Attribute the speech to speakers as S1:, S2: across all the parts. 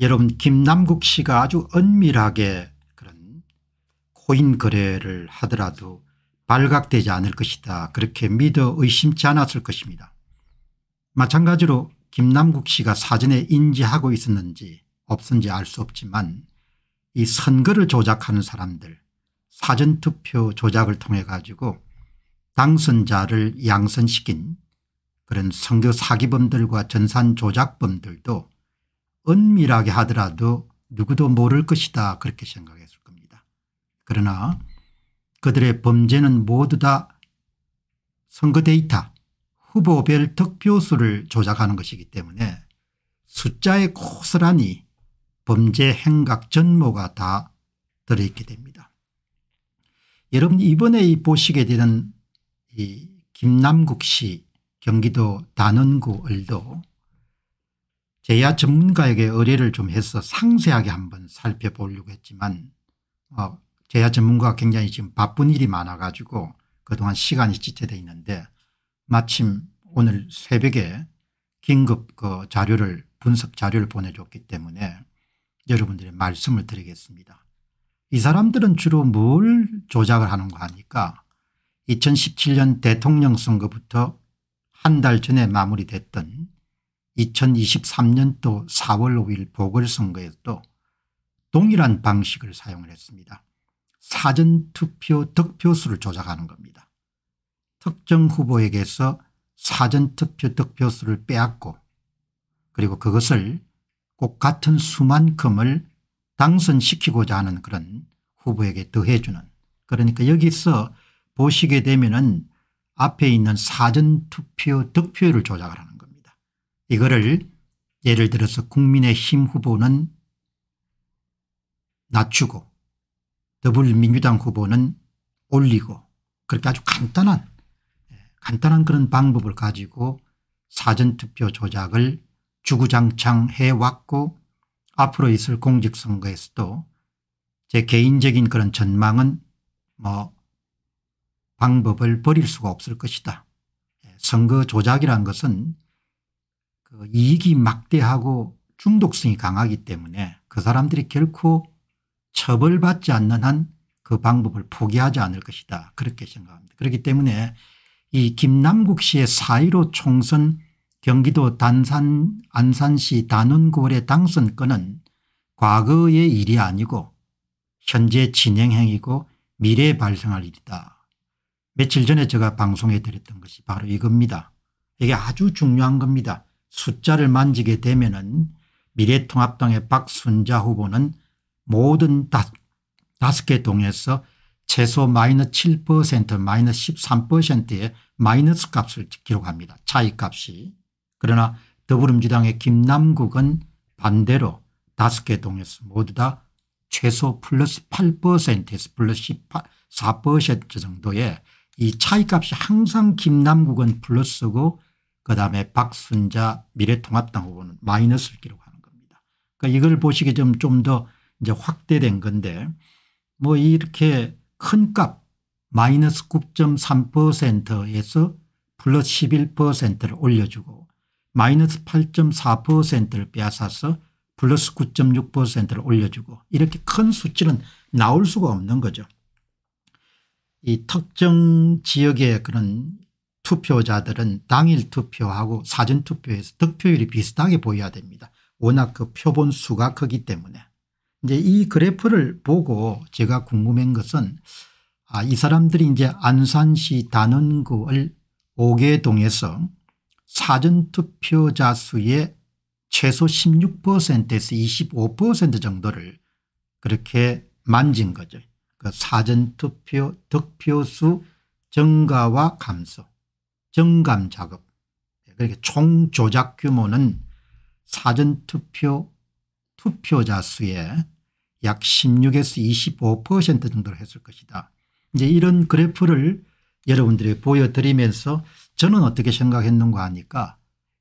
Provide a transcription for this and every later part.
S1: 여러분 김남국 씨가 아주 은밀하게 그런 코인 거래를 하더라도 발각되지 않을 것이다 그렇게 믿어 의심치 않았을 것입니다. 마찬가지로 김남국 씨가 사전에 인지하고 있었는지 없은지 알 수 없지만 이 선거를 조작하는 사람들 사전투표 조작을 통해 가지고 당선자를 양선시킨 그런 선거 사기범들과 전산 조작범들도 은밀하게 하더라도 누구도 모를 것이다 그렇게 생각했을 겁니다. 그러나 그들의 범죄는 모두 다 선거 데이터 후보별 득표수를 조작하는 것이기 때문에 숫자에 고스란히 범죄 행각 전모가 다 들어있게 됩니다. 여러분 이번에 보시게 되는 이 김남국 씨 경기도 단원구 을도 제야 전문가에게 의뢰를 좀 해서 상세하게 한번 살펴보려고 했지만 어, 제야 전문가가 굉장히 지금 바쁜 일이 많아 가지고 그동안 시간이 지체되어 있는데 마침 오늘 새벽에 긴급 그 자료를 분석 자료를 보내줬기 때문에 여러분들의 말씀을 드리겠습니다. 이 사람들은 주로 뭘 조작을 하는가 하니까 2017년 대통령 선거부터 한 달 전에 마무리됐던 2023년도 4월 5일 보궐선거에도 동일한 방식을 사용을 했습니다. 사전투표 득표수를 조작하는 겁니다. 특정 후보에게서 사전투표 득표수를 빼앗고 그리고 그것을 꼭 같은 수만큼을 당선시키고자 하는 그런 후보에게 더해주는 그러니까 여기서 보시게 되면 은 앞에 있는 사전투표 득표율을 조작 하는 겁니다. 이거를 예를 들어서 국민의힘 후보는 낮추고 더불민주당 후보는 올리고 그렇게 아주 간단한 예, 간단한 그런 방법을 가지고 사전투표 조작을 주구장창 해왔고 앞으로 있을 공직선거에서도 제 개인적인 그런 전망은 뭐 방법을 버릴 수가 없을 것이다. 예, 선거 조작이란 것은 그 이익이 막대하고 중독성이 강하기 때문에 그 사람들이 결코 처벌받지 않는 한 그 방법을 포기하지 않을 것이다 그렇게 생각합니다. 그렇기 때문에 이 김남국 씨의 사1로 총선 경기도 단산 안산시 단원구의 당선권은 과거의 일이 아니고 현재 진행형이고 미래에 발생할 일이다. 며칠 전에 제가 방송에 드렸던 것이 바로 이겁니다. 이게 아주 중요한 겁니다. 숫자를 만지게 되면은 미래통합당의 박순자 후보는 모든 다, 다섯 개 동에서 최소 마이너스 7% 마이너스 13%의 마이너스 값을 기록합니다. 차이 값이. 그러나 더불어민주당의 김남국은 반대로 다섯 개 동에서 모두 다 최소 플러스 8%에서 플러스 4% 정도의 이 차이값이 항상 김남국은 플러스고 그다음에 박순자 미래통합당 후보는 마이너스를 기록하는 겁니다. 그러니까 이걸 보시기 좀좀 더 이제 확대된 건데 뭐 이렇게 큰 값 마이너스 9.3%에서 플러스 11%를 올려주고 마이너스 8.4%를 빼앗아서 플러스 9.6%를 올려주고 이렇게 큰 수치는 나올 수가 없는 거죠. 이 특정 지역의 그런 투표자들은 당일 투표하고 사전투표에서 득표율이 비슷하게 보여야 됩니다. 워낙 그 표본 수가 크기 때문에. 이제 이 그래프를 보고 제가 궁금한 것은 아, 이 사람들이 이제 안산시 단원구을 5개 동에서 사전투표자 수의 최소 16%에서 25% 정도를 그렇게 만진 거죠. 그 사전투표 득표수 증가와 감소 정감 작업 그렇게 그러니까 총 조작 규모는 사전투표 투표자 수의 약 16에서 25% 정도를 했을 것이다. 이제 이런 그래프를 여러분들이 보여드리면서 저는 어떻게 생각했는가 하니까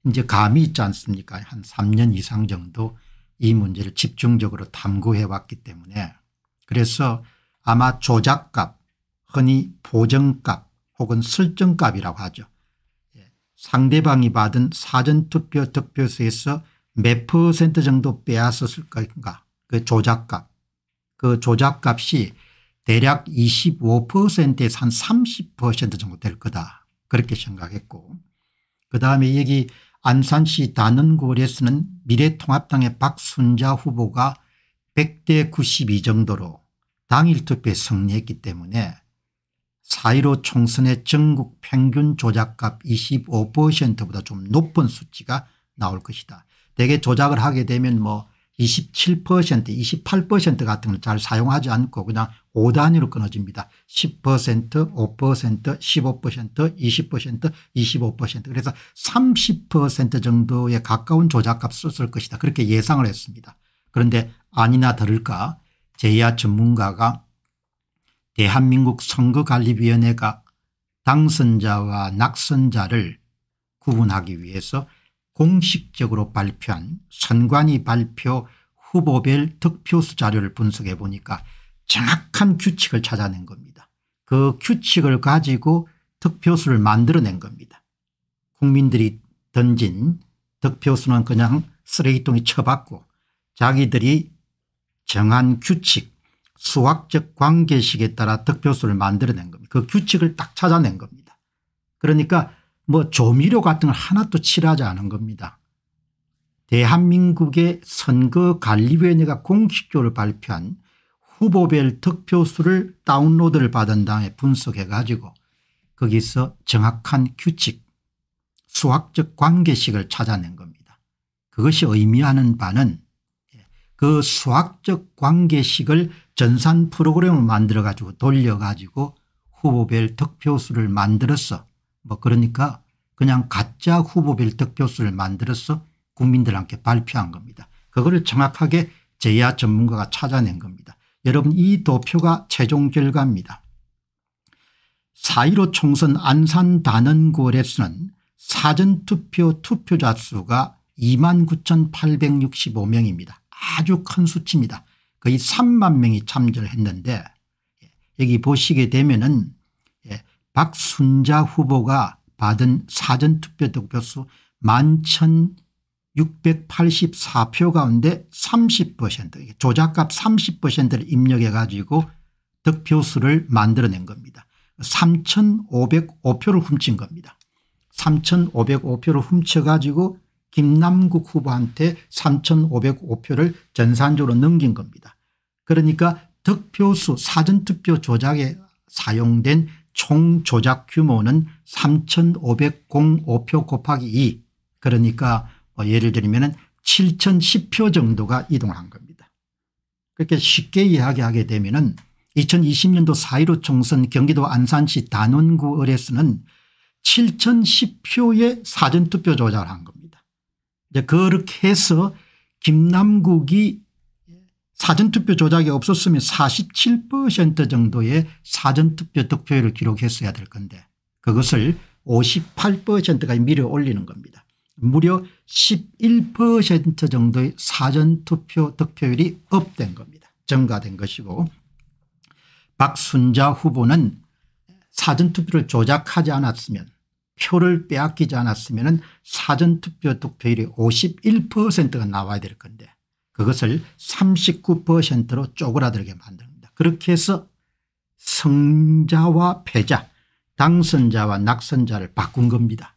S1: 이제 감이 있지 않습니까 한 3년 이상 정도 이 문제를 집중적으로 탐구해 왔기 때문에 그래서 아마 조작값 흔히 보정값 혹은 설정값이라고 하죠. 상대방이 받은 사전투표 득표수에서 몇 퍼센트 정도 빼앗았을 것인가 그 조작값 그 조작값이 대략 25%에서 한 30% 정도 될 거다 그렇게 생각했고 그다음에 여기 안산시 단원구에서는 미래통합당의 박순자 후보가 100대 92 정도로 당일 투표에 승리했기 때문에 4.15 총선의 전국 평균 조작값 25%보다 좀 높은 수치가 나올 것이다. 대개 조작을 하게 되면 뭐27% 28% 같은 걸 잘 사용하지 않고 그냥 5단위로 끊어집니다. 10% 5% 15% 20% 25% 그래서 30% 정도에 가까운 조작값을 썼 것이다. 그렇게 예상을 했습니다. 그런데 아니나 다를까 제야 전문가가 대한민국 선거관리위원회가 당선자와 낙선자를 구분하기 위해서 공식적으로 발표한 선관위 발표 후보별 득표수 자료를 분석해 보니까 정확한 규칙을 찾아낸 겁니다. 그 규칙을 가지고 득표수를 만들어낸 겁니다. 국민들이 던진 득표수는 그냥 쓰레기통에 쳐봤고 자기들이 정한 규칙 수학적 관계식에 따라 득표수를 만들어낸 겁니다. 그 규칙을 딱 찾아낸 겁니다. 그러니까 뭐 조미료 같은 걸 하나도 칠하지 않은 겁니다. 대한민국의 선거관리위원회가 공식적으로 발표한 후보별 득표수를 다운로드를 받은 다음에 분석해 가지고 거기서 정확한 규칙 수학적 관계식을 찾아낸 겁니다. 그것이 의미하는 바는 그 수학적 관계식을 전산 프로그램을 만들어 가지고 돌려 가지고 후보별 득표수를 만들었어. 뭐 그러니까 그냥 가짜 후보별 득표수를 만들어서 국민들한테 발표한 겁니다. 그거를 정확하게 제야 전문가가 찾아낸 겁니다. 여러분 이 도표가 최종 결과입니다. 4.15 총선 안산 단원고래수는 사전투표 투표자 수가 29,865명입니다. 아주 큰 수치입니다. 거의 3만 명이 참전했는데 예, 여기 보시게 되면은 예, 박순자 후보가 받은 사전투표득표수 11,684표 가운데 30% 조작값 30%를 입력해 가지고 득표수를 만들어낸 겁니다. 3,505표를 훔친 겁니다. 3,505표를 훔쳐가지고 김남국 후보한테 3,505표를 전산적으로 넘긴 겁니다. 그러니까 득표수 사전투표 조작에 사용된 총 조작 규모는 3505표 곱하기 2 그러니까 뭐 예를 들면 7010표 정도가 이동한 겁니다. 그렇게 쉽게 이야기하게 되면 은 2020년도 4.15 총선 경기도 안산시 단원구 의뢰서는 7010표의 사전투표 조작을 한 겁니다. 이제 그렇게 해서 김남국이 사전투표 조작이 없었으면 47% 정도의 사전투표 득표율을 기록했어야 될 건데 그것을 58%까지 밀어 올리는 겁니다. 무려 11% 정도의 사전투표 득표율이 업된 겁니다. 증가된 것이고 박순자 후보는 사전투표를 조작하지 않았으면 표를 빼앗기지 않았으면 사전투표 득표율이 51%가 나와야 될 건데 그것을 39%로 쪼그라들게 만듭니다. 그렇게 해서 승자와 패자 당선자와 낙선자를 바꾼 겁니다.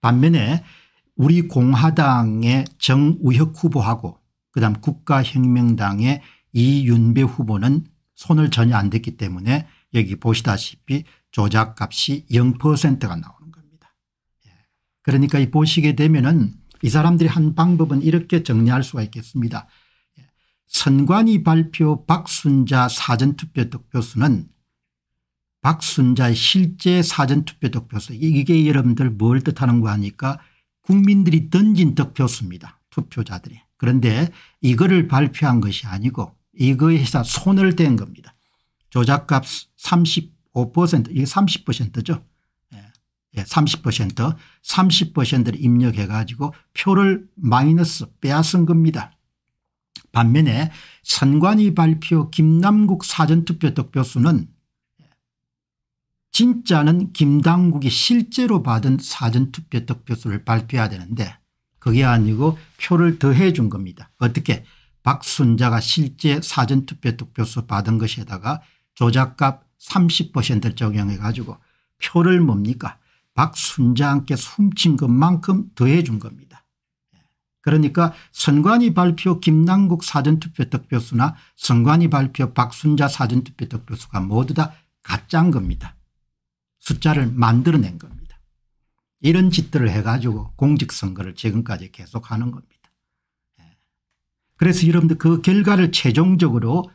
S1: 반면에 우리 공화당의 정우혁 후보하고 그다음 국가혁명당의 이윤배 후보는 손을 전혀 안 댔기 때문에 여기 보시다시피 조작값이 0%가 나오니다 예. 그러니까 이 보시게 되면은 이 사람들이 한 방법은 이렇게 정리할 수가 있겠습니다. 선관위 발표 박순자 사전투표 득표수는 박순자의 실제 사전투표 득표수 이게 여러분들 뭘 뜻하는가 하니까 국민들이 던진 득표수입니다. 투표자들이. 그런데 이거를 발표한 것이 아니고 이거에 서 손을 댄 겁니다. 조작값 35% 이게 30%죠. 30% 30%를 입력해 가지고 표를 마이너스 빼앗은 겁니다. 반면에 선관위 발표 김남국 사전투표 득표수는 진짜는 김당국이 실제로 받은 사전투표 득표수를 발표해야 되는데 그게 아니고 표를 더해 준 겁니다. 어떻게 박순자가 실제 사전투표 득표수 받은 것에다가 조작값 30%를 적용해 가지고 표를 뭡니까 박순자한테 숨친 것만큼 더해 준 겁니다. 그러니까 선관위 발표 김남국 사전투표 득표수나 선관위 발표 박순자 사전투표 득표수가 모두 다 가짜인 겁니다. 숫자를 만들어낸 겁니다. 이런 짓들을 해가지고 공직선거를 지금까지 계속하는 겁니다. 그래서 여러분들 그 결과를 최종적으로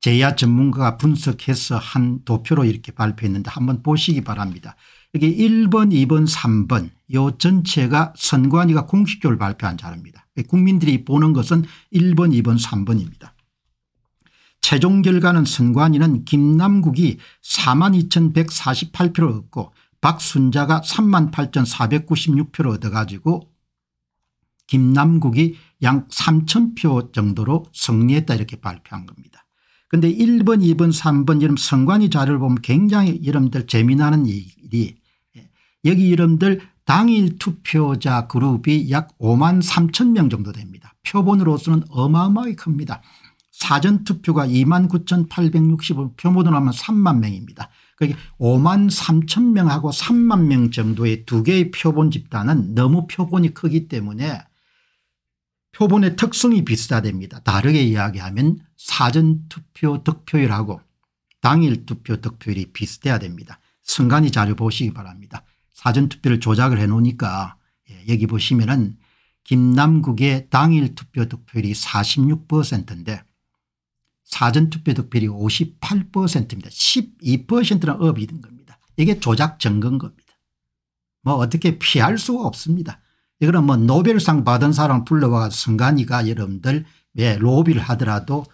S1: 제야 전문가가 분석해서 한 도표로 이렇게 발표했는데 한번 보시기 바랍니다. 이게 1번 2번 3번 요 전체가 선관위가 공식적으로 발표한 자료입니다. 국민들이 보는 것은 1번 2번 3번입니다. 최종 결과는 선관위는 김남국이 42,148표를 얻고 박순자가 38,496표를 얻어가지고 김남국이 약 3,000표 정도로 승리했다 이렇게 발표한 겁니다. 그런데 1번 2번 3번 이런 선관위 자료를 보면 굉장히 여러분들 재미나는 일이 여기 이름들 당일 투표자 그룹이 약 5만 3천 명 정도 됩니다. 표본으로서는 어마어마하게 큽니다. 사전투표가 2만 9,860원 표본으로 하면 3만 명입니다. 그게 5만 3천 명하고 3만 명 정도의 두 개의 표본 집단은 너무 표본이 크기 때문에 표본의 특성이 비슷하답니다. 다르게 이야기하면 사전투표 득표율하고 당일 투표 득표율이 비슷해야 됩니다. 순간이 자료 보시기 바랍니다. 사전투표를 조작을 해놓으니까 예, 여기 보시면은 김남국의 당일 투표 득표율이 46%인데 사전투표 득표율이 58%입니다. 12%나 업이 된 겁니다. 이게 조작 증거인 겁니다. 뭐 어떻게 피할 수가 없습니다. 이거는 뭐 노벨상 받은 사람 불러와 성관이가 여러분들 왜 로비를 하더라도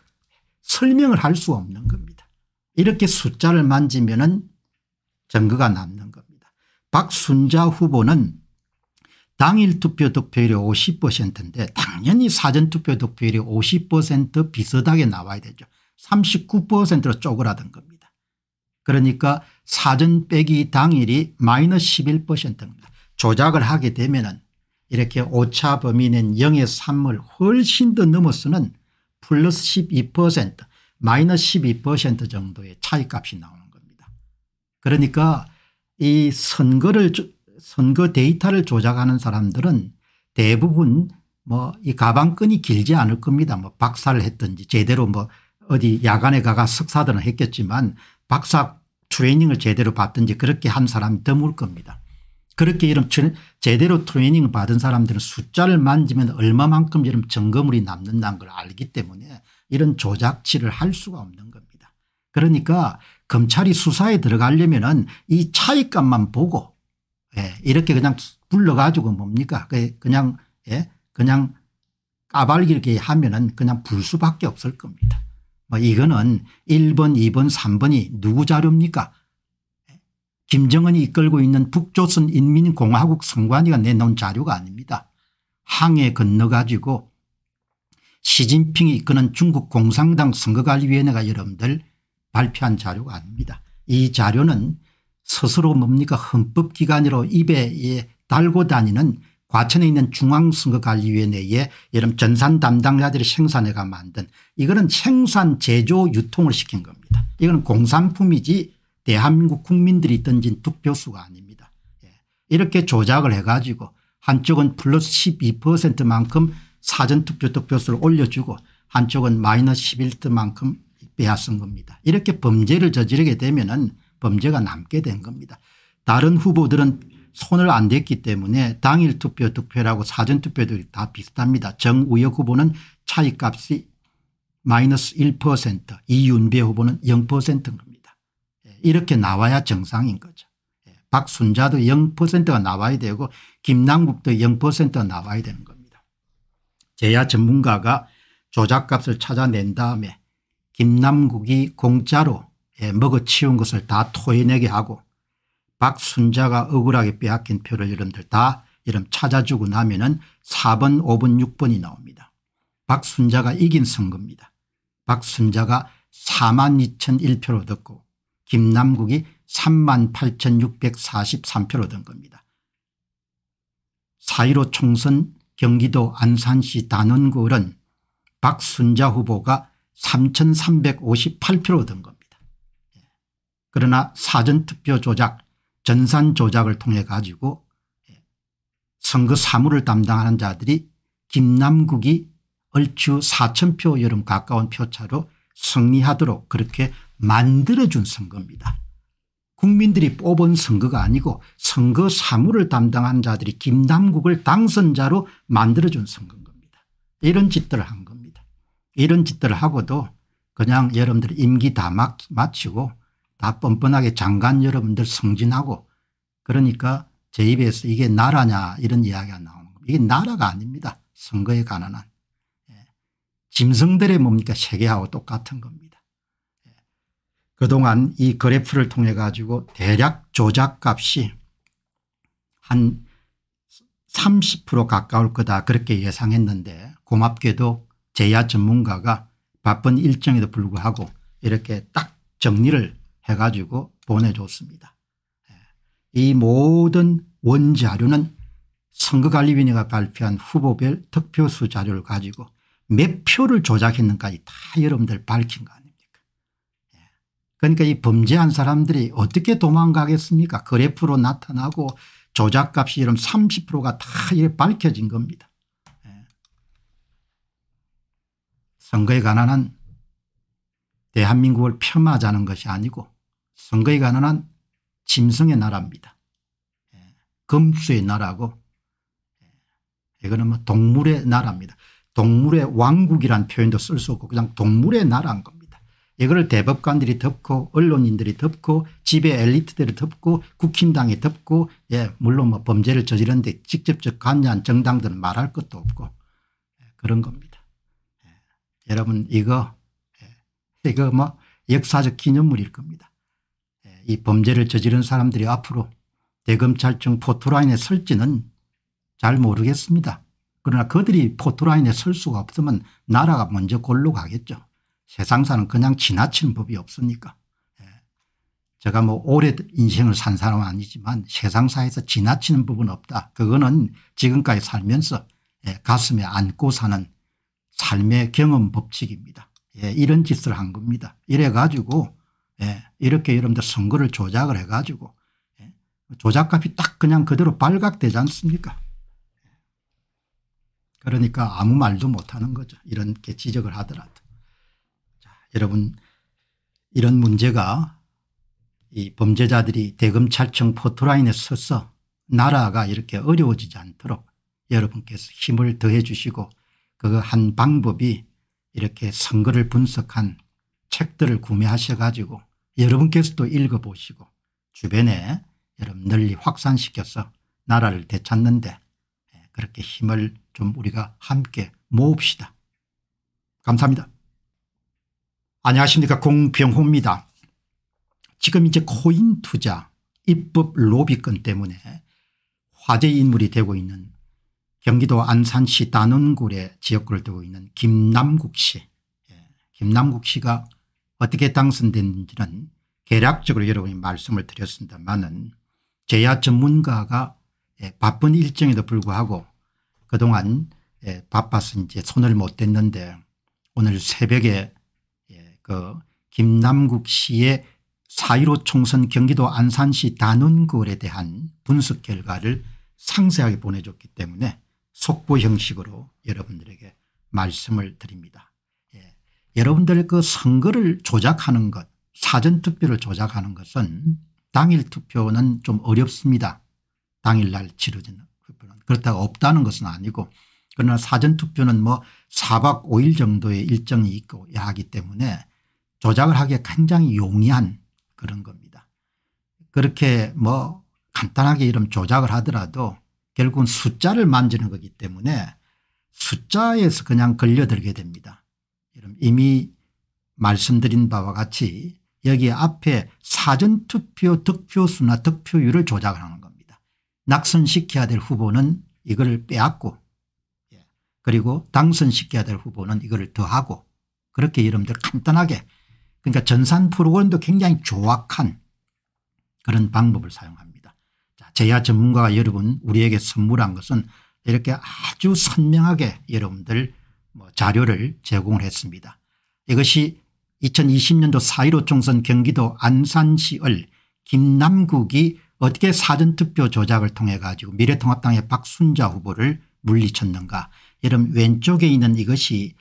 S1: 설명을 할 수 없는 겁니다. 이렇게 숫자를 만지면 은 증거가 납니다. 박순자 후보는 당일 투표 득표율이 50%인데 당연히 사전투표 득표율이 50% 비슷하게 나와야 되죠. 39%로 쪼그라든 겁니다. 그러니까 사전 빼기 당일이 마이너스 11%입니다. 조작을 하게 되면 은 이렇게 오차 범위는 0에 3을 훨씬 더 넘어서는 플러스 12% 마이너스 12% 정도의 차이값이 나오는 겁니다. 그러니까 이 선거를 선거 데이터를 조작하는 사람들은 대부분 뭐 이 가방끈이 길지 않을 겁니다. 뭐 박사를 했든지 제대로 뭐 어디 야간에 가가 석사들은 했겠지만 박사 트레이닝을 제대로 받든지 그렇게 한 사람이 드물 겁니다. 그렇게 이런 제대로 트레이닝을 받은 사람들은 숫자를 만지면 얼마만큼 이런 점검물이 남는다는 걸 알기 때문에 이런 조작치를 할 수가 없는 겁니다. 그러니까 검찰이 수사에 들어가려면은 이차익값만 보고 예, 이렇게 그냥 불러가지고 뭡니까 그 그냥 예, 그냥 까발기게 하면은 그냥 불수밖에 없을 겁니다. 뭐 이거는 1번 2번 3번이 누구 자료입니까 예, 김정은이 이끌고 있는 북조선 인민공화국 선관위가 내놓은 자료가 아닙니다. 항해 건너 가지고 시진핑이 이끄는 중국 공산당 선거관리위원회가 여러분들 발표한 자료가 아닙니다. 이 자료는 스스로 뭡니까 헌법기관으로 입에 예, 달고 다니는 과천에 있는 중앙선거관리위원회 에 여름 전산 담당자들이 생산해가 만든 이거는 생산 제조 유통을 시킨 겁니다. 이거는 공산품이지 대한민국 국민들이 던진 투표수가 아닙니다. 예. 이렇게 조작을 해가지고 한쪽은 플러스 12%만큼 사전투표 득표수를 올려주고 한쪽은 마이너스 11%만큼 빼앗은 겁니다. 이렇게 범죄를 저지르게 되면 은 범죄가 남게 된 겁니다. 다른 후보들은 손을 안 댔기 때문에 당일 투표 투표라고 사전 투표도 다 비슷합니다. 정우혁 후보는 차이값이 마이너스 1% 이윤배 후보는 0%인 겁니다. 예, 이렇게 나와야 정상인 거죠. 예, 박순자도 0%가 나와야 되고 김남국도 0%가 나와야 되는 겁니다. 제야 전문가가 조작값을 찾아낸 다음에 김남국이 공짜로 예, 먹어치운 것을 다 토해내게 하고 박순자가 억울하게 빼앗긴 표를 여러분들 다 이름 찾아주고 나면 은 4번 5번 6번이 나옵니다. 박순자가 이긴 선거입니다. 박순자가 4만 2천 1표로 듣고 김남국이 3만 8,643표로 든 겁니다. 4.15 총선 경기도 안산시 단원구은 박순자 후보가 3,358표로 든 겁니다. 예. 그러나 사전투표 조작 전산 조작을 통해 가지고 예. 선거 사무를 담당하는 자들이 김남국이 얼추 4천표 여름 가까운 표차로 승리하도록 그렇게 만들어준 선거입니다. 국민들이 뽑은 선거가 아니고 선거 사무를 담당한 자들이 김남국을 당선자로 만들어준 선거인 겁니다. 이런 짓들을 한 이런 짓들을 하고도 그냥 여러분들 임기 다 마치고 다 뻔뻔하게 장관 여러분들 승진하고 그러니까 제 입에서 이게 나라냐 이런 이야기가 나오는 겁니다. 이게 나라가 아닙니다. 선거에 관한 예. 짐승들의 뭡니까 세계하고 똑같은 겁니다. 예. 그동안 이 그래프를 통해 가지고 대략 조작값이 한 30% 가까울 거다 그렇게 예상했는데 고맙게도 제야 전문가가 바쁜 일정에도 불구하고 이렇게 딱 정리를 해가지고 보내줬습니다. 예. 이 모든 원자료는 선거관리위원회가 발표한 후보별 득표수 자료를 가지고 몇 표를 조작했는까지 다 여러분들 밝힌 거 아닙니까 예. 그러니까 이 범죄한 사람들이 어떻게 도망가겠습니까 그래프로 나타나고 조작값이 여러 30%가 다 밝혀진 겁니다 선거에 관한 대한민국을 폄하자는 것이 아니고 선거에 관한 짐승의 나라입니다. 예, 금수의 나라고 예, 이거는 뭐 동물의 나라입니다. 동물의 왕국이란 표현도 쓸 수 없고 그냥 동물의 나라인 겁니다. 이거 대법관들이 덮고 언론인들이 덮고 지배 엘리트들이 덮고 국힘당이 덮고 예 물론 뭐 범죄를 저지르데 직접적 관여한 정당들은 말할 것도 없고 예, 그런 겁니다. 여러분 이거 예, 이거 뭐 역사적 기념물일 겁니다. 예, 이 범죄를 저지른 사람들이 앞으로 대검찰청 포토라인에 설지는 잘 모르겠습니다. 그러나 그들이 포토라인에 설 수가 없으면 나라가 먼저 골로 가겠죠. 세상사는 그냥 지나치는 법이 없으니까. 예, 제가 뭐 오래 인생을 산 사람은 아니지만 세상사에서 지나치는 부분 없다. 그거는 지금까지 살면서 가슴에 안고 사는 삶의 경험 법칙입니다. 예, 이런 짓을 한 겁니다. 이래 가지고 예, 이렇게 여러분들 선거를 조작을 해 가지고 예, 조작값이 딱 그냥 그대로 발각되지 않습니까 그러니까 아무 말도 못하는 거죠. 이렇게 지적을 하더라도. 자, 여러분 이런 문제가 이 범죄자들이 대검찰청 포토라인에 서서 나라가 이렇게 어려워지지 않도록 여러분께서 힘을 더해 주시고 그한 방법이 이렇게 선거를 분석한 책들을 구매하셔 가지고 여러분께서도 읽어보시고 주변에 여러분 널리 확산시켜서 나라를 되찾는데 예, 그렇게 힘을 좀 우리가 함께 모읍시다. 감사합니다. 안녕하십니까 공병호입니다. 지금 이제 코인 투자 입법 로비건 때문에 화제 인물이 되고 있는 경기도 안산시 단원굴에 지역구를 두고 있는 김남국 씨. 예, 김남국 씨가 어떻게 당선된지는 개략적으로 여러분이 말씀을 드렸습니다만은 제야 전문가가 예, 바쁜 일정에도 불구하고 그동안 예, 바빠서 이제 손을 못 댔는데 오늘 새벽에 그 김남국 씨의 4.15 총선 경기도 안산시 단원굴에 대한 분석 결과를 상세하게 보내줬기 때문에 속보 형식으로 여러분들에게 말씀을 드립니다. 예. 여러분들 그 선거를 조작하는 것 사전투표를 조작하는 것은 당일 투표는 좀 어렵습니다. 당일날 치러지는 투표는 그렇다고 없다는 것은 아니고 그러나 사전투표는 뭐 4박 5일 정도의 일정이 있고 하기 때문에 조작을 하기에 굉장히 용이한 그런 겁니다. 그렇게 뭐 간단하게 이런 조작을 하더라도 결국은 숫자를 만지는 거기 때문에 숫자에서 그냥 걸려들게 됩니다. 이미 말씀드린 바와 같이 여기 앞에 사전투표 득표수나 득표율을 조작하는 겁니다. 낙선시켜야 될 후보는 이걸 빼앗고 예, 그리고 당선시켜야 될 후보는 이걸 더하고 그렇게 여러분들 간단하게 그러니까 전산 프로그램도 굉장히 조악한 그런 방법을 사용합니다. 제야 전문가가 여러분 우리에게 선물한 것은 이렇게 아주 선명하게 여러분들 뭐 자료를 제공을 했습니다. 이것이 2020년도 4.15 총선 경기도 안산시을 김남국이 어떻게 사전투표 조작을 통해 가지고 미래통합당의 박순자 후보를 물리쳤는가 여러분 왼쪽에 있는 이것이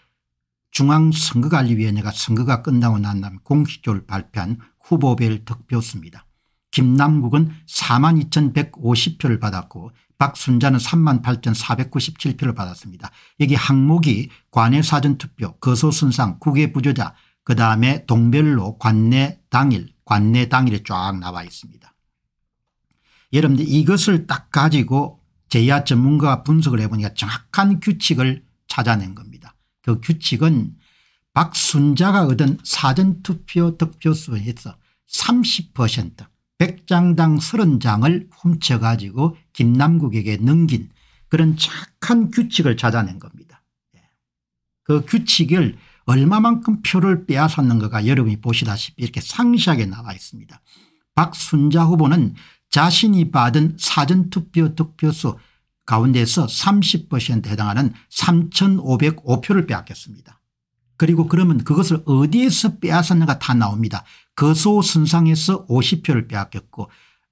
S1: 중앙선거관리위원회가 선거가 끝나고 난 다음 공식적으로 발표한 후보별 득표수입니다. 김남국은 4만 2150표를 받았고 박순자는 3만 8497표를 받았습니다. 여기 항목이 관외사전투표 거소순상 국외부조자 그 다음에 동별로 관내 당일 관내 당일에 쫙 나와 있습니다. 여러분들 이것을 딱 가지고 제야 전문가가 분석을 해보니까 정확한 규칙을 찾아낸 겁니다. 그 규칙은 박순자가 얻은 사전투표 득표수에서 30% 100장당 30장을 훔쳐가지고 김남국에게 넘긴 그런 착한 규칙을 찾아낸 겁니다. 예. 그 규칙을 얼마만큼 표를 빼앗았는가가 여러분이 보시다시피 이렇게 상시하게 나와 있습니다. 박순자 후보는 자신이 받은 사전투표 득표수 가운데서 30%에 해당하는 3,505표를 빼앗겼습니다. 그리고 그러면 그것을 어디에서 빼앗았는가 다 나옵니다. 거소 선상에서 50표를 빼앗겼고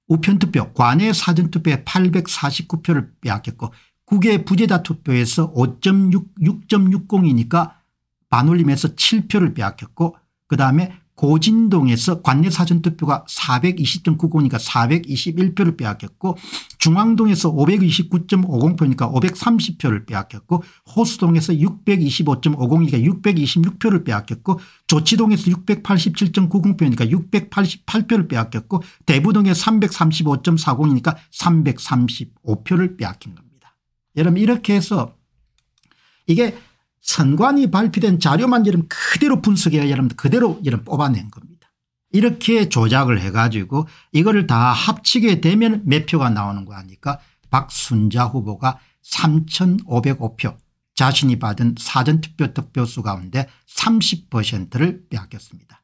S1: 우편투표 관외 사전투표에 849표를 빼앗겼고 국외 부재자 투표에서 5.6 6.60이니까 반올림에서 7표를 빼앗겼고 그다음에 고진동에서 관내 사전투표가 4 2 0 9 0이니까 421표를 빼앗겼고 중앙동에서 529.50표니까 530표를 빼앗겼고 호수동에서 625.50이니까 626표를 빼앗겼고 조치동에서 687.90표니까 688표를 빼앗겼고 대부동에 335.40이니까 335표를 빼앗긴 겁니다. 여러분 이렇게 해서 이게 선관위 발표된 자료만 여러분 그대로 분석해야 여러분 그대로 여러분 뽑아낸 겁니다. 이렇게 조작을 해가지고 이거를 다 합치게 되면 몇 표가 나오는 거 아니까 박순자 후보가 3,505표 자신이 받은 사전투표 득표수 가운데 30%를 빼앗겼습니다.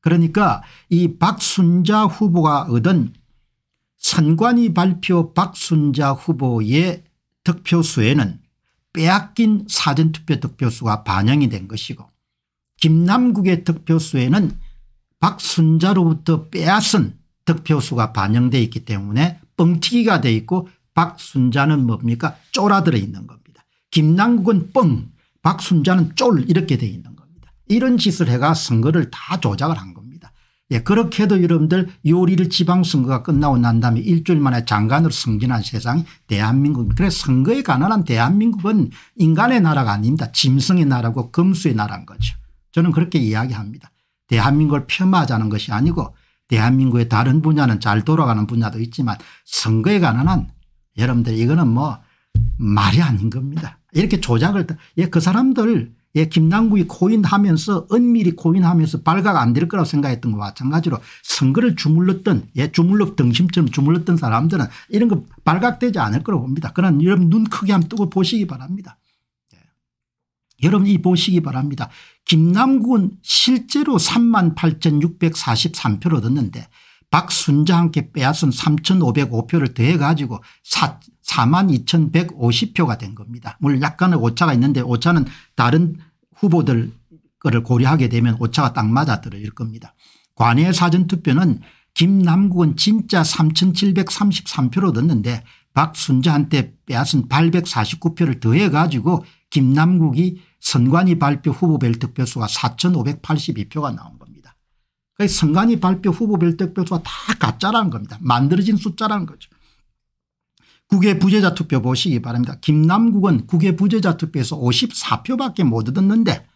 S1: 그러니까 이 박순자 후보가 얻은 선관위 발표 박순자 후보의 득표수에는 빼앗긴 사전투표 득표수가 반영이 된 것이고 김남국의 득표수에는 박순자로부터 빼앗은 득표수가 반영되어 있기 때문에 뻥튀기가 되어 있고 박순자는 뭡니까 쫄아들어 있는 겁니다. 김남국은 뻥 박순자는 쫄 이렇게 되어 있는 겁니다. 이런 짓을 해가 선거를 다 조작을 한 겁니다. 예, 그렇게도 해 여러분들 요리를 지방선거가 끝나고 난 다음에 일주일 만에 장관으로 승진한 세상이 대한민국입니다. 그래서 선거에 관한한 대한민국은 인간의 나라가 아닙니다. 짐승의 나라고 금수의 나라인 거죠. 저는 그렇게 이야기합니다. 대한민국을 폄하하자는 것이 아니고 대한민국의 다른 분야는 잘 돌아가는 분야도 있지만 선거에 관한한 여러분들 이거는 뭐 말이 아닌 겁니다. 이렇게 조작을 예, 그 사람들 예, 김남국이 코인하면서 은밀히 코인하면서 발각 안 될 거라고 생각했던 것 마찬가지로 선거를 주물렀던 예, 주물럭 등심처럼 주물렀던 사람들은 이런 거 발각되지 않을 거라고 봅니다. 그러나 여러분 눈 크게 한번 뜨고 보시기 바랍니다. 예. 여러분 이 보시기 바랍니다. 김남국은 실제로 38,643표를 얻었는데 박순자 함께 빼앗은 3,505표를 더해 가지고 4 42,150표가 된 겁니다. 물론 약간의 오차가 있는데 오차는 다른 후보들 거를 고려하게 되면 오차가 딱 맞아떨어질 겁니다. 관외 사전투표는 김남국은 진짜 3733표로 뒀는데 박순자한테 빼앗은 849표를 더해 가지고 김남국이 선관위 발표 후보별 득표수가 4582표가 나온 겁니다. 선관위 발표 후보별 득표수가 다 가짜라는 겁니다. 만들어진 숫자라는 거죠. 국외 부재자 투표 보시기 바랍니다. 김남국은 국외 부재자 투표에서 54표밖에 못 얻었는데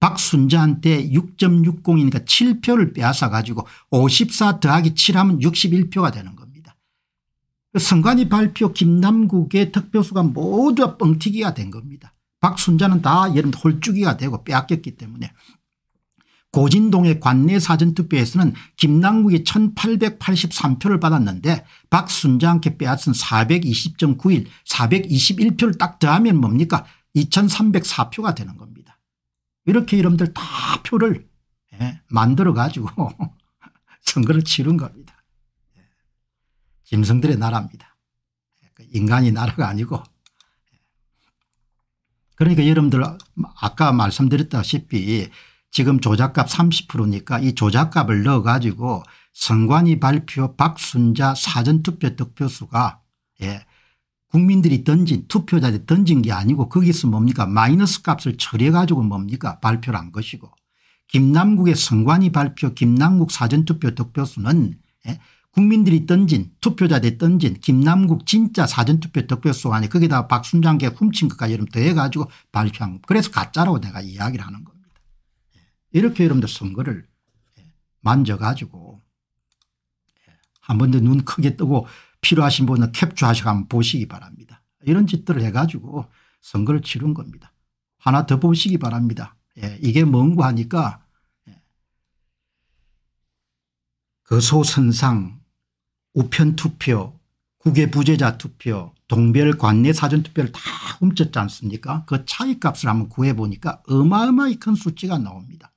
S1: 박순자한테 6.60이니까 7표를 빼앗아 가지고 54 더하기 7하면 61표가 되는 겁니다. 선관위 발표 김남국의 득표수가 모두 뻥튀기가 된 겁니다. 박순자는 다여러 홀쭉이가 되고 빼앗겼기 때문에 고진동의 관내 사전투표에서는 김남국이 1883표를 받았는데 박순자한테 빼앗은 420.91 421표를 딱 더하면 뭡니까 2304표가 되는 겁니다. 이렇게 여러분들다 표를 예, 만들어 가지고 선거를 치른 겁니다. 예. 짐승들의 나라입니다. 그 인간이 나라가 아니고 예. 그러니까 여러분들 아까 말씀드렸다시피 지금 조작값 30%니까 이 조작값을 넣어 가지고 선관위 발표 박순자 사전투표 득표수가 예 국민들이 던진 투표자들이 던진 게 아니고 거기서 뭡니까 마이너스 값을 처리해 가지고 뭡니까 발표를 한 것이고 김남국의 선관위 발표 김남국 사전투표 득표수는 예? 국민들이 던진 투표자들이 던진 김남국 진짜 사전투표 득표수 안에 거기다 박순장께 훔친 것까지 여러 더해 가지고 발표한 거 그래서 가짜라고 내가 이야기를 하는 겁니다. 이렇게 여러분들 선거를 만져가지고 한 번 더 눈 크게 뜨고 필요하신 분은 캡처하시고 한번 보시기 바랍니다. 이런 짓들을 해가지고 선거를 치른 겁니다. 하나 더 보시기 바랍니다. 예, 이게 뭔고 하니까 예. 그 소선상 우편투표 국외부재자 투표 동별 관내 사전투표를 다 훔쳤지 않습니까 그 차이값을 한번 구해보니까 어마어마히 큰 수치가 나옵니다.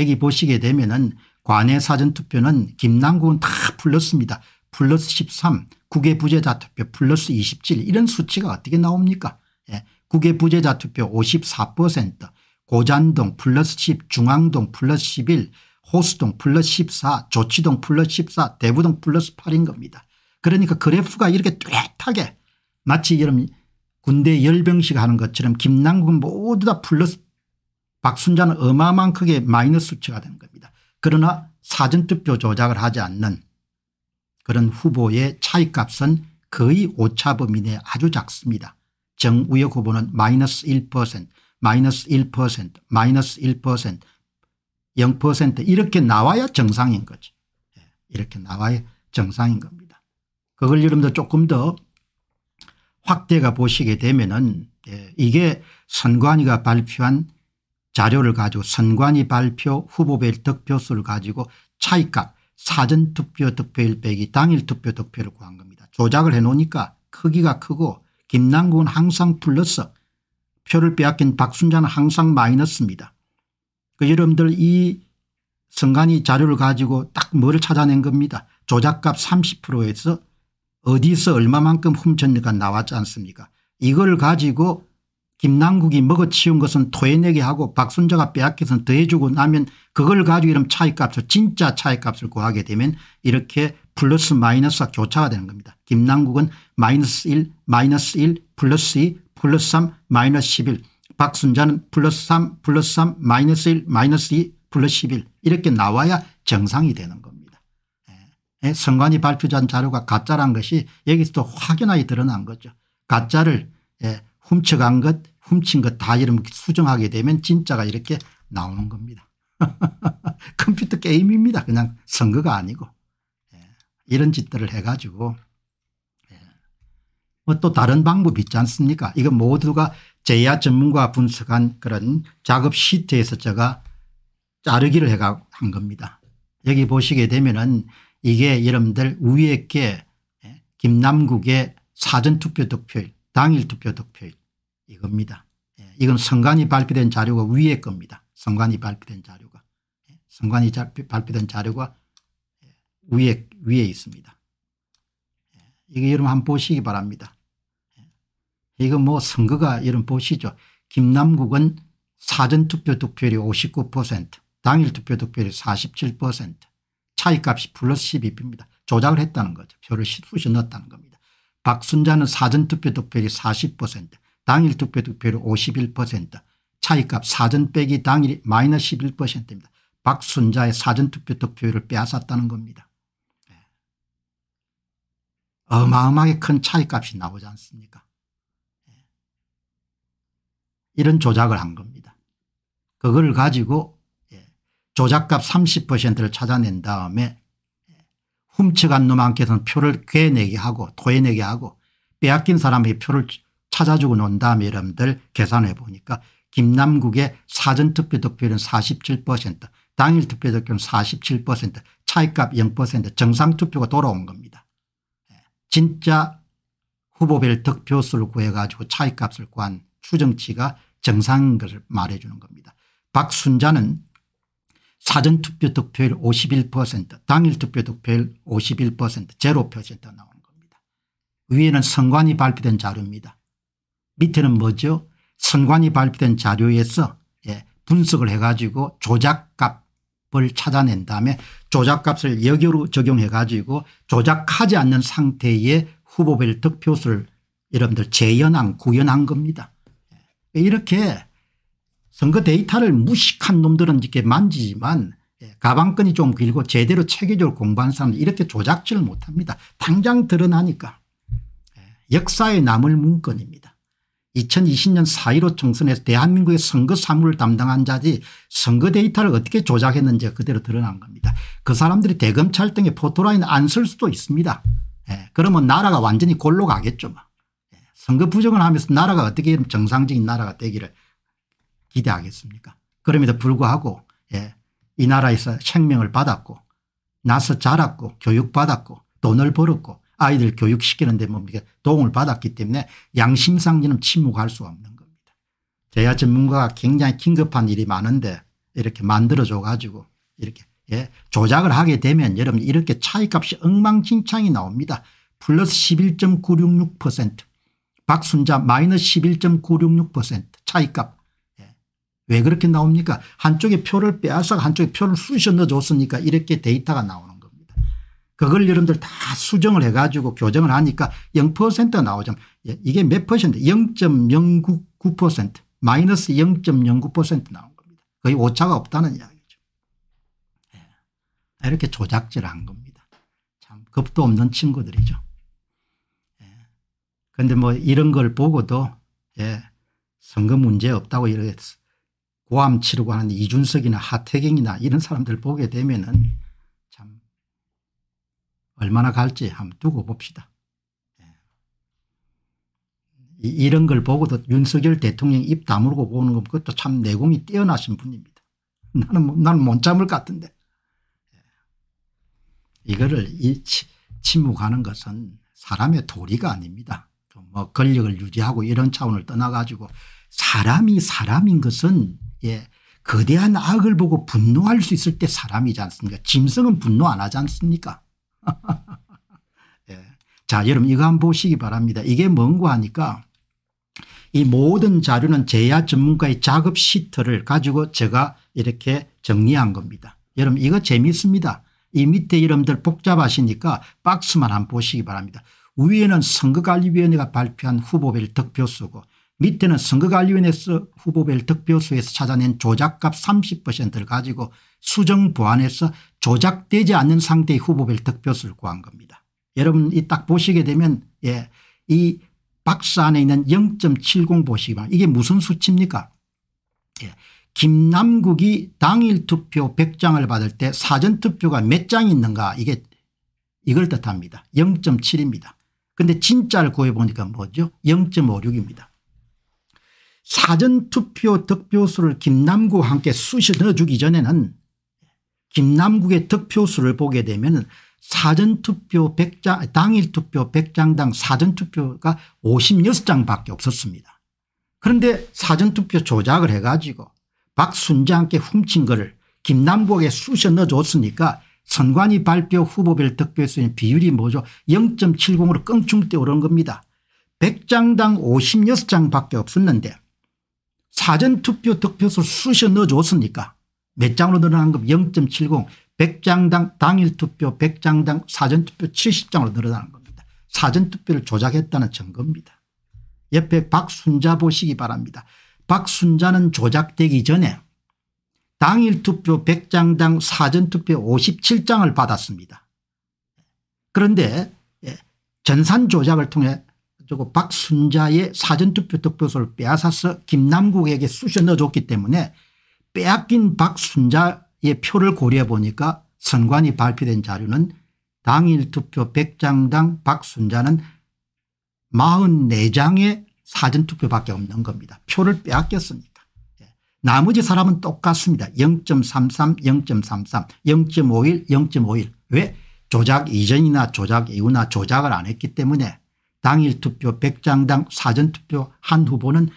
S1: 여기 보시게 되면은 관외 사전투표는 김남국은 다 플러스입니다. 플러스 13 국외 부재자 투표 플러스 27 이런 수치가 어떻게 나옵니까 예. 국외 부재자 투표 54% 고잔동 플러스 10 중앙동 플러스 11 호수동 플러스 14 조치동 플러스 14 대부동 플러스 8인 겁니다. 그러니까 그래프가 이렇게 뚜렷하게 마치 여러분 군대 열병식 하는 것처럼 김남국은 모두 다 플러스 박순자는 어마어마한 크게 마이너스 수치가 된 겁니다. 그러나 사전투표 조작을 하지 않는 그런 후보의 차이값은 거의 오차범 인에 아주 작습니다. 정우혁 후보는 마이너스 1% 마이너스 1% 마이너스 1% 0% 이렇게 나와야 정상인 거죠. 예, 이렇게 나와야 정상인 겁니다. 그걸 여러분들 조금 더 확대가 보시게 되면은 예, 이게 선관위가 발표한 자료를 가지고 선관위 발표 후보별 득표수를 가지고 차이값 사전투표 득표일 빼기 당일 투표 득표를 구한 겁니다. 조작을 해놓으니까 크기가 크고 김남국은 항상 플러스 표를 빼앗긴 박순자는 항상 마이너스입니다. 그 여러분들 이 선관위 자료를 가지고 딱 뭐를 찾아낸 겁니다. 조작값 30%에서 어디서 얼마만큼 훔쳤는가 나왔지 않습니까 이걸 가지고 김남국이 먹어치운 것은 토해내게 하고 박순자가 빼앗겨서 더해주고 나면 그걸 가지고 이런 차이값을 진짜 차이값을 구하게 되면 이렇게 플러스 마이너스가 교차가 되는 겁니다. 김남국은 마이너스 1 마이너스 1 플러스 2 플러스 3 마이너스 11 박순자는 플러스 3 플러스 3 마이너스 1 마이너스 2 플러스 11 이렇게 나와야 정상이 되는 겁니다. 예. 성관이 예, 발표한 자료가 가짜란 것이 여기서 또 확연하게 드러난 거죠. 가짜를 예. 훔쳐간 것 훔친 것 다 이름 수정하게 되면 진짜가 이렇게 나오는 겁니다. 컴퓨터 게임입니다. 그냥 선거가 아니고 예. 이런 짓들을 해가지고 예. 뭐또 다른 방법 있지 않습니까 이거 모두가 제야 전문가 분석한 그런 작업 시트에서 제가 자르기를 해가 한 겁니다. 여기 보시게 되면은 이게 여러분들 우에게 예, 김남국의 사전투표 득표일 당일 투표 득표일 이겁니다. 예, 이건 선관위 발표된 자료가 위에 겁니다. 선관위 발표된 자료가. 예, 선관위 발표된 자료가 예, 위에, 위에 있습니다. 예, 이거 여러분 한번 보시기 바랍니다. 예, 이거 뭐 선거가 여러분 보시죠. 김남국은 사전투표 득표율이 59% 당일 투표 득표율이 47% 차이값이 플러스 12입니다. 조작을 했다는 거죠. 표를 쑤셔 넣었다는 겁니다. 박순자는 사전투표 득표율이 40% 당일 투표 득표율 51% 차이값 사전 빼기 당일이 마이너스 11%입니다. 박순자의 사전투표 득표율을 빼앗았다는 겁니다. 예. 어마어마하게 큰 차이값이 나오지 않습니까 예. 이런 조작을 한 겁니다. 그걸 가지고 예, 조작값 30%를 찾아낸 다음에 훔쳐간 놈한테서는 표를 괴내게 하고 토해내게 하고 빼앗긴 사람에게 표를 찾아주고 논 다음에 뭐 여러분들 계산해 보니까 김남국의 사전투표 득표율은 47% 당일 투표 득표율은 47% 차이값 0% 정상투표가 돌아온 겁니다. 예, 진짜 후보별 득표수를 구해가지고 차이값을 구한 추정치가 정상인 것을 말해주는 겁니다. 박순자는 사전투표 득표율 51% 당일투표 득표율 51% 제로 퍼센트 나오는 겁니다. 위에는 선관위 발표된 자료입니다. 밑에는 뭐죠 선관위 발표된 자료에서 예, 분석을 해 가지고 조작값을 찾아낸 다음에 조작값을 여교로 적용해 가지고 조작하지 않는 상태의 후보별 득표수를 여러분들 재연한 구연한 겁니다. 예, 이렇게 선거 데이터를 무식한 놈들은 이렇게 만지지만 예, 가방끈이 좀 길고 제대로 체계적으로 공부한 사람 이렇게 조작질을 못합니다. 당장 드러나니까 예, 역사에 남을 문건입니다. 2020년 4.15 총선에서 대한민국의 선거 사무를 담당한 자지 선거 데이터를 어떻게 조작했는지 그대로 드러난 겁니다. 그 사람들이 대검찰 등의 포토라인 안쓸 수도 있습니다. 예. 그러면 나라가 완전히 골로 가겠죠. 뭐. 예. 선거 부정을 하면서 나라가 어떻게 정상적인 나라가 되기를 기대하겠습니까 그럼에도 불구하고 예. 이 나라에서 생명을 받았고 나서 자랐고 교육받았고 돈을 벌었고 아이들 교육시키는 데 뭡니까 뭐 도움을 받았기 때문에 양심상지는 침묵할 수 없는 겁니다. 대야 전문가가 굉장히 긴급한 일이 많은데 이렇게 만들어줘 가지고 이렇게 예, 조작을 하게 되면 여러분 이렇게 차이값이 엉망진창이 나옵니다. 플러스 11.966% 박순자 마이너스 11.966% 차이값 예. 왜 그렇게 나옵니까 한쪽에 표를 빼앗아 한쪽에 표를 쑤셔 넣어줬으니까 이렇게 데이터가 나오는 그걸 여러분들 다 수정을 해가지고 교정을 하니까 0 나오죠. 예, 이게 몇 퍼센트? 0.099% 마이너스 0.09% 나온 겁니다. 거의 오차가 없다는 이야기죠. 예. 이렇게 조작질을 한 겁니다. 참 겁도 없는 친구들이죠. 그런데 예. 뭐 이런 걸 보고도 예, 선거 문제 없다고 이렇게 고함 치르고 하는 이준석이나 하태경이나 이런 사람들 보게 되면은 얼마나 갈지 한번 두고 봅시다. 예. 이런 걸 보고도 윤석열 대통령 입 다물고 보는 것도참 내공이 뛰어나신 분입니다. 나는 뭐, 나는 못 참을 것 같은데 예. 이거를 이 침묵하는 것은 사람의 도리가 아닙니다. 뭐 권력을 유지하고 이런 차원을 떠나가지고 사람이 사람인 것은 예 거대한 악을 보고 분노할 수 있을 때 사람이지 않습니까? 짐승은 분노 안 하지 않습니까? 예. 자 여러분 이거 한번 보시기 바랍니다. 이게 뭔고 하니까 이 모든 자료는 제야 전문가의 작업 시트를 가지고 제가 이렇게 정리한 겁니다. 여러분 이거 재미있습니다. 이 밑에 이름들 복잡하시니까 박스만 한번 보시기 바랍니다. 위에는 선거관리위원회가 발표한 후보별 득표수고 밑에는 선거관리위원회에서 후보별 득표수에서 찾아낸 조작값 30%를 가지고 수정보안에서 조작되지 않는 상태의 후보별 득표수를 구한 겁니다. 여러분 이 딱 보시게 되면 예, 이 박스 안에 있는 0.70 보시기만 이게 무슨 수치입니까? 예, 김남국이 당일 투표 100장을 받을 때 사전투표가 몇 장 있는가 이게 이걸 뜻합니다. 0.7입니다. 근데 진짜를 구해보니까 뭐죠 0.56입니다. 사전투표 득표수를 김남국 함께 쑤셔 넣어주기 전에는 김남국의 득표수를 보게 되면 사전투표 100장 당일투표 100장당 사전투표가 56장밖에 없었습니다. 그런데 사전투표 조작을 해가지고 박순장께 훔친 거를 김남국에 쑤셔 넣어줬으니까 선관위 발표 후보별 득표수의 비율이 뭐죠 0.70으로 껑충 뛰어오른 겁니다. 100장당 56장밖에 없었는데 사전투표 득표수 를 쑤셔 넣어줬으니까 몇 장으로 늘어난 건0.70 100장당 당일 투표 100장당 사전투표 70장으로 늘어나는 겁니다. 사전투표를 조작했다는 증거입니다. 옆에 박순자 보시기 바랍니다. 박순자는 조작되기 전에 당일 투표 100장당 사전투표 57장을 받았습니다. 그런데 예, 전산 조작을 통해 저거 박순자의 사전투표 득표소를 빼앗아서 김남국에게 쑤셔 넣어줬기 때문에 빼앗긴 박순자의 표를 고려해 보니까 선관위 발표된 자료는 당일 투표 100장당 박순자는 44장의 사전투표밖에 없는 겁니다. 표를 빼앗겼으니까. 예. 나머지 사람은 똑같습니다. 0.33 0.33 0.51 0.51왜 조작 이전이나 조작 이후나 조작을 안 했기 때문에 당일 투표 100장당 사전투표 한 후보는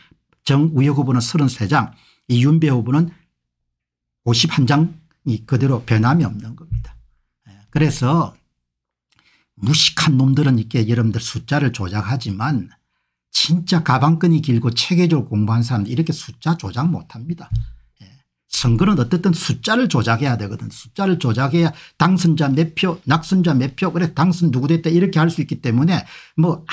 S1: 정우혁 후보는 33장 이윤배 후보는 51장이 그대로 변함이 없는 겁니다. 예, 그래서 무식한 놈들은 이게 렇 여러분들 숫자를 조작하지만 진짜 가방끈이 길고 체계적으로 공부한 사람 이렇게 숫자 조작 못합니다. 예, 선거는 어쨌든 숫자를 조작해야 되거든. 숫자를 조작해야 당선자 몇 표, 낙선자 몇 표, 그래 당선 누구 됐다 이렇게 할 수 있기 때문에 뭐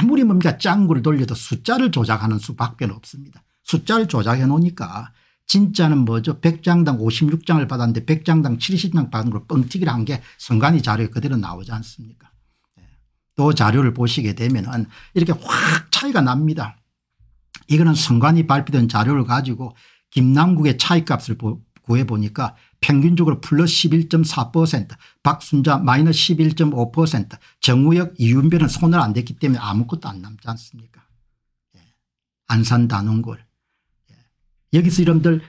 S1: 아무리 뭡니까 짱구를 돌려도 숫자를 조작하는 수밖에 없습니다. 숫자를 조작해 놓으니까 진짜는 뭐죠 백장당 56장을 받았는데 백장당 70장 받은 걸 뻥튀기를 한게 선관위 자료에 그대로 나오지 않습니까 예. 또 자료를 보시게 되면 이렇게 확 차이가 납니다. 이거는 선관위 발표된 자료를 가지고 김남국의 차이값을 구해보니까 평균적으로 플러스 11.4% 박순자 마이너스 11.5% 정우혁 이윤별은 손을 안 댔기 때문에 아무것도 안 남지 않습니까 예. 안산 단원골 여기서 여러분들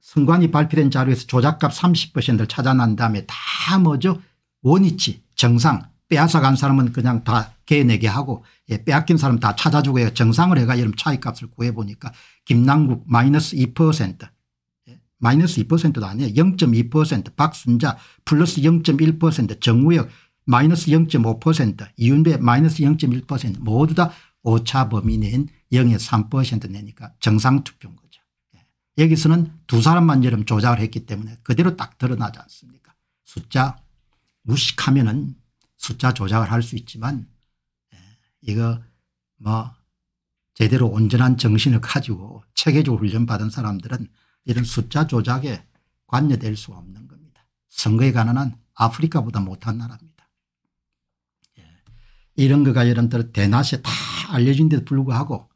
S1: 선관위 발표된 자료에서 조작값 30%를 찾아난 다음에 다 뭐죠 원위치 정상 빼앗아간 사람은 그냥 다 개내게 하고 예, 빼앗긴 사람 다 찾아주고 요 정상을 해가 여름 차이값을 구해보니까 김남국 마이너스 2% 예, 마이너스 2%도 아니에요 0.2% 박순자 플러스 0.1% 정우혁 마이너스 0.5% 이윤배 마이너스 0.1% 모두 다 오차범위 내인 0 3% 내니까 정상투표인 거죠. 여기서는 두 사람만 여름 조작을 했기 때문에 그대로 딱 드러나지 않습니까 숫자 무식하면 은 숫자 조작을 할 수 있지만 예, 이거 뭐 제대로 온전한 정신을 가지고 체계적으로 훈련받은 사람들은 이런 숫자 조작에 관여될 수가 없는 겁니다. 선거에 관한 아프리카보다 못한 나라입니다. 예. 이런 거가 예를 들어 대낮에 다 알려진 데도 불구하고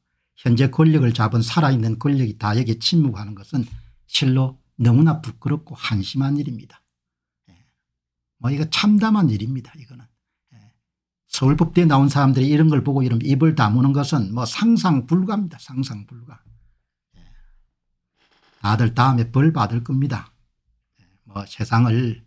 S1: 현재 권력을 잡은 살아있는 권력이 다에게 침묵하는 것은 실로 너무나 부끄럽고 한심한 일입니다. 예. 뭐 이거 참담한 일입니다. 이거는. 예. 서울법대에 나온 사람들이 이런 걸 보고 이런 입을 다무는 것은 뭐 상상 불가입니다. 상상 불가. 다들 예. 다음에 벌 받을 겁니다. 뭐 세상을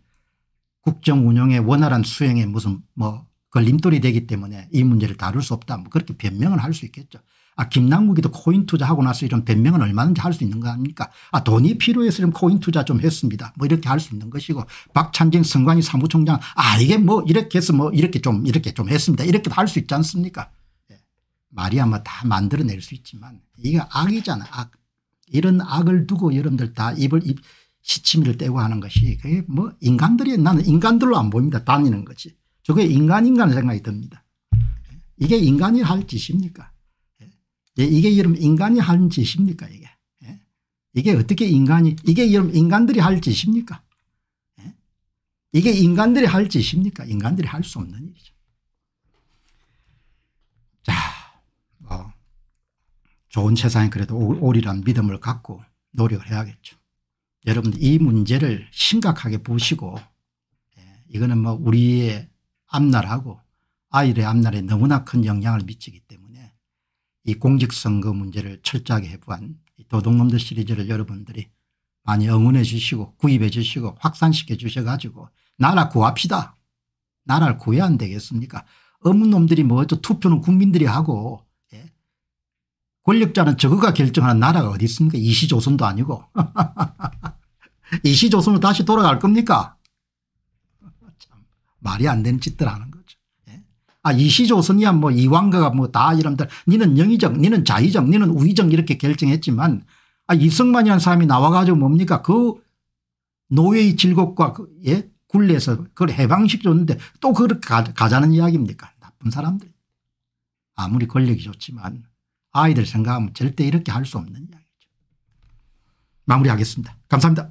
S1: 국정 운영의 원활한 수행에 무슨 뭐 걸림돌이 그 되기 때문에 이 문제를 다룰 수 없다. 뭐 그렇게 변명을 할 수 있겠죠. 아, 김남국이도 코인 투자하고 나서 이런 변명은 얼마든지 할 수 있는 거 아닙니까? 아, 돈이 필요해서 좀 코인 투자 좀 했습니다. 뭐 이렇게 할 수 있는 것이고 박찬진 선관이 사무총장 아, 이게 뭐 이렇게 해서 뭐 이렇게 좀 이렇게 좀 했습니다. 이렇게 도할 수 있지 않습니까? 예. 말이 아마 다 만들어낼 수 있지만 이게 악이잖아. 악. 이런 악을 두고 여러분들 다 입을 입, 시치미를 떼고 하는 것이 그게 뭐 인간들이 나는 인간들로 안 보입니다. 다니는 거지. 저게 인간인간 생각이 듭니다. 이게 인간이 할 짓입니까? 예, 이게 이름 인간이 할 짓입니까 이게? 예, 이게 어떻게 인간이 이게 이름 인간들이 할 짓입니까? 예, 이게 인간들이 할 짓입니까? 인간들이 할 수 없는 일이죠. 자, 뭐 좋은 세상에 그래도 오리란 믿음을 갖고 노력을 해야겠죠. 여러분 이 문제를 심각하게 보시고 이거는 뭐 우리의 앞날하고 아이의 앞날에 너무나 큰 영향을 미치기 때문에 이 공직선거 그 문제를 철저하게 해부한 도둑놈들 시리즈를 여러분들이 많이 응원해 주시고 구입해 주시고 확산시켜 주셔가지고 나라 구합시다. 나라를 구해야 안 되겠습니까 없는 놈들이 뭐죠 투표는 국민들이 하고 예. 권력자는 저거가 결정하는 나라가 어디 있습니까 이시조선도 아니고 이시조선으로 다시 돌아갈 겁니까 말이 안 되는 짓들 하는 거죠. 예? 아 이시조선이야 뭐 이왕가가 뭐 다 이런들 니는 영의정 니는 자의정 니는 우의정 이렇게 결정했지만 아 이승만이라는 사람이 나와가지고 뭡니까 그 노예의 질곡과 그, 예? 굴레에서 그걸 해방시줬는데또 그렇게 가자는 이야기입니까 나쁜 사람들 아무리 권력이 좋지만 아이들 생각하면 절대 이렇게 할 수 없는 이야기죠. 마무리하겠습니다. 감사합니다.